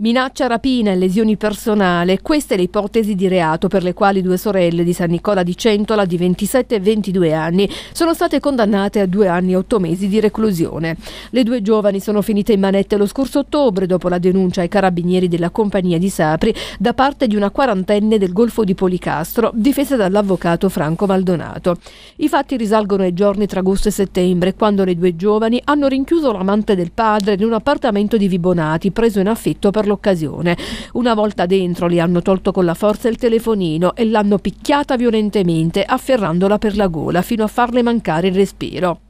Minaccia, rapina e lesioni personali, queste le ipotesi di reato per le quali due sorelle di San Nicola di Centola di 27 e 22 anni sono state condannate a due anni e otto mesi di reclusione. Le due giovani sono finite in manette lo scorso ottobre dopo la denuncia ai carabinieri della compagnia di Sapri da parte di una quarantenne del Golfo di Policastro, difesa dall'avvocato Franco Maldonato. I fatti risalgono ai giorni tra agosto e settembre, quando le due giovani hanno rinchiuso l'amante del padre in un appartamento di Vibonati, preso in affitto per l'occasione. Una volta dentro le hanno tolto con la forza il telefonino e l'hanno picchiata violentemente, afferrandola per la gola fino a farle mancare il respiro.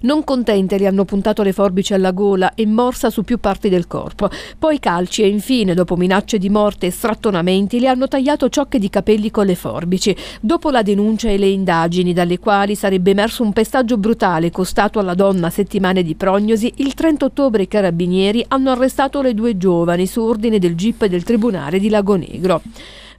Non contente le hanno puntato le forbici alla gola e morsa su più parti del corpo, poi calci e infine, dopo minacce di morte e strattonamenti, le hanno tagliato ciocche di capelli con le forbici. Dopo la denuncia e le indagini, dalle quali sarebbe emerso un pestaggio brutale costato alla donna settimane di prognosi, il 30 ottobre i carabinieri hanno arrestato le due giovani su ordine del GIP del Tribunale di Lago Negro.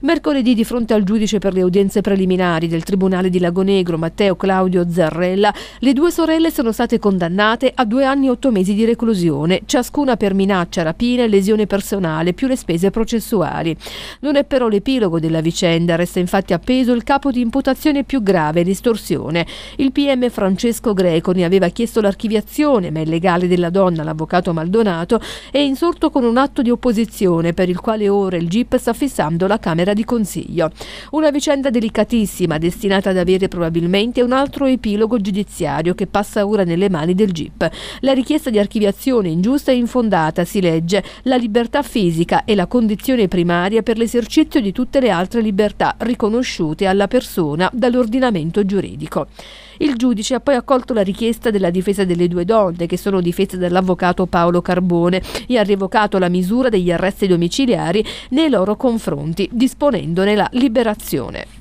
Mercoledì di fronte al giudice per le udienze preliminari del Tribunale di Lagonegro Matteo Claudio Zarrella, le due sorelle sono state condannate a due anni e otto mesi di reclusione, ciascuna per minaccia, rapina e lesione personale, più le spese processuali. Non è però l'epilogo della vicenda, resta infatti appeso il capo di imputazione più grave, distorsione. Il PM Francesco Greco ne aveva chiesto l'archiviazione, ma il legale della donna, l'avvocato Maldonato, è insorto con un atto di opposizione per il quale ora il GIP sta fissando la Camera camera di consiglio. Una vicenda delicatissima destinata ad avere probabilmente un altro epilogo giudiziario che passa ora nelle mani del GIP. La richiesta di archiviazione ingiusta e infondata, si legge, la libertà fisica è la condizione primaria per l'esercizio di tutte le altre libertà riconosciute alla persona dall'ordinamento giuridico. Il giudice ha poi accolto la richiesta della difesa delle due donne, che sono difese dall'avvocato Paolo Carbone, e ha revocato la misura degli arresti domiciliari nei loro confronti, disponendone la liberazione.